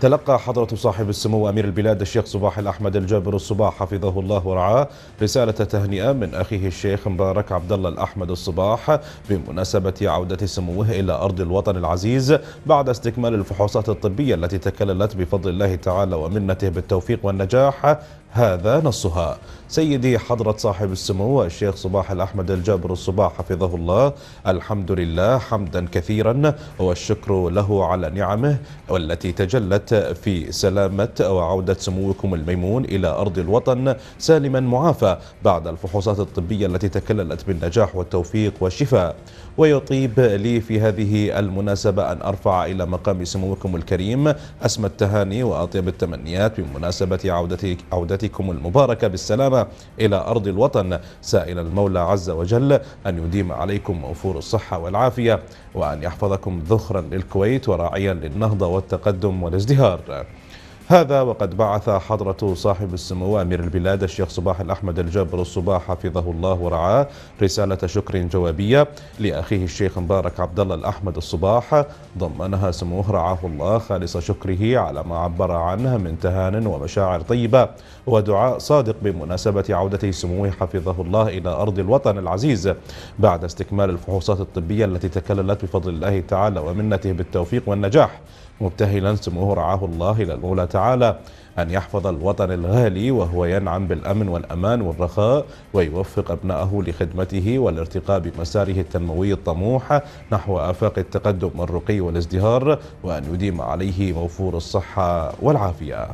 تلقى حضرة صاحب السمو أمير البلاد الشيخ صباح الأحمد الجابر الصباح حفظه الله ورعاه رسالة تهنئة من أخيه الشيخ مبارك عبد الله الأحمد الصباح بمناسبة عودة سموه إلى أرض الوطن العزيز بعد استكمال الفحوصات الطبية التي تكللت بفضل الله تعالى ومنته بالتوفيق والنجاح هذا نصها سيدي حضرة صاحب السمو الشيخ صباح الأحمد الجابر الصباح حفظه الله الحمد لله حمدا كثيرا والشكر له على نعمه والتي تجلت في سلامة وعودة سموكم الميمون إلى أرض الوطن سالما معافى بعد الفحوصات الطبية التي تكللت بالنجاح والتوفيق والشفاء ويطيب لي في هذه المناسبة أن أرفع إلى مقام سموكم الكريم أسمى التهاني وأطيب التمنيات بمناسبة عودتك, عودتك رحلتكم المباركة بالسلامة إلى أرض الوطن سائل المولى عز وجل أن يديم عليكم أفور الصحة والعافية وأن يحفظكم ذخرا للكويت وراعيا للنهضة والتقدم والازدهار هذا وقد بعث حضرة صاحب السمو أمير البلاد الشيخ صباح الأحمد الجابر الصباح حفظه الله ورعاه رسالة شكر جوابية لأخيه الشيخ مبارك عبد الله الأحمد الصباح ضمنها سموه رعاه الله خالص شكره على ما عبر عنه من تهان ومشاعر طيبة ودعاء صادق بمناسبة عودته سموه حفظه الله إلى أرض الوطن العزيز بعد استكمال الفحوصات الطبية التي تكللت بفضل الله تعالى ومنته بالتوفيق والنجاح مبتهلا سموه رعاه الله إلى المولى تعالى أن يحفظ الوطن الغالي وهو ينعم بالأمن والأمان والرخاء ويوفق أبنائه لخدمته والارتقاء بمساره التنموي الطموح نحو آفاق التقدم والرقي والازدهار وأن يديم عليه موفور الصحة والعافية